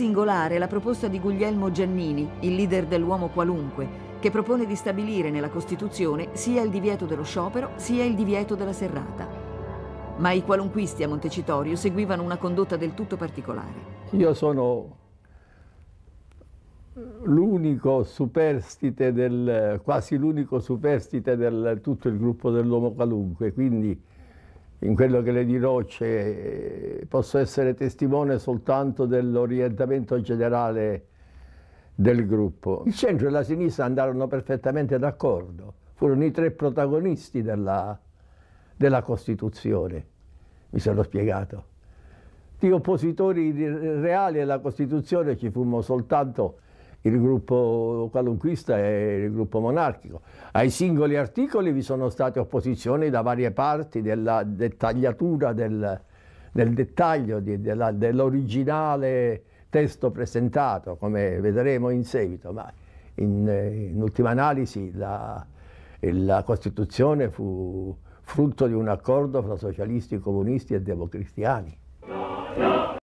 Singolare la proposta di Guglielmo Giannini, il leader dell'uomo qualunque, che propone di stabilire nella Costituzione sia il divieto dello sciopero sia il divieto della serrata. Ma i qualunquisti a Montecitorio seguivano una condotta del tutto particolare. Io sono l'unico superstite del, quasi l'unico superstite del tutto il gruppo dell'uomo qualunque, quindi in quello che le dirò posso essere testimone soltanto dell'orientamento generale del gruppo. Il centro e la sinistra andarono perfettamente d'accordo, furono i tre protagonisti della, della Costituzione, mi sono spiegato. Di oppositori reali alla Costituzione ci fummo soltanto il gruppo qualunquista e il gruppo monarchico. Ai singoli articoli vi sono state opposizioni da varie parti della dettagliatura del, del dettaglio dell'originale testo presentato, come vedremo in seguito, ma in, in ultima analisi la, la Costituzione fu frutto di un accordo fra socialisti, comunisti e democristiani.